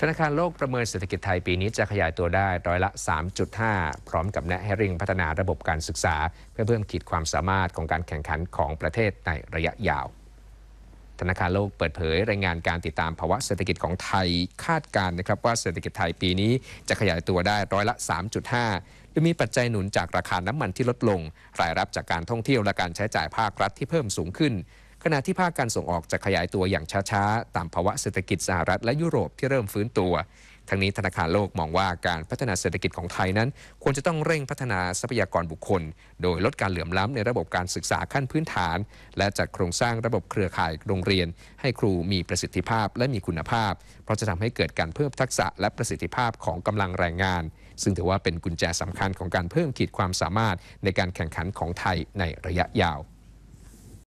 ธนาคารโลกประเมินเศรษฐกิจไทยปีนี้จะขยายตัวได้ร้อยละ 3.5 พร้อมกับแนะให้ร่งพัฒนาระบบการศึกษาเพื่อเพิ่มขีดความสามารถของการแข่งขันของประเทศในระยะยาว ธนาคารโลกเปิดเผยรายงานการติดตามภาวะเศรษฐกิจของไทยคาดการณ์นะครับว่าเศรษฐกิจไทยปีนี้จะขยายตัวได้ร้อยละ 3.5 โดยมีปัจจัยหนุนจากราคาน้ำมันที่ลดลงรายรับจากการท่องเที่ยวและการใช้จ่ายภาครัฐที่เพิ่มสูงขึ้นขณะที่ภาคการส่งออกจะขยายตัวอย่างช้าๆ ตามภาวะเศรษฐกิจสหรัฐและยุโรปที่เริ่มฟื้นตัว ทั้งนี้ธนาคารโลกมองว่าการพัฒนาเศรษฐกิจของไทยนั้น ควรจะต้องเร่งพัฒนาทรัพยากรบุคคล โดยลดการเหลื่อมล้ำในระบบการศึกษาขั้นพื้นฐาน และจัดโครงสร้างระบบเครือข่ายโรงเรียน ให้ครูมีประสิทธิภาพและมีคุณภาพ เพราะจะทำให้เกิดการเพิ่มทักษะและประสิทธิภาพของกำลังแรงงาน ซึ่งถือว่าเป็นกุญแจสำคัญของการเพิ่มขีดความสามารถในการแข่งขันของไทยในระยะยาว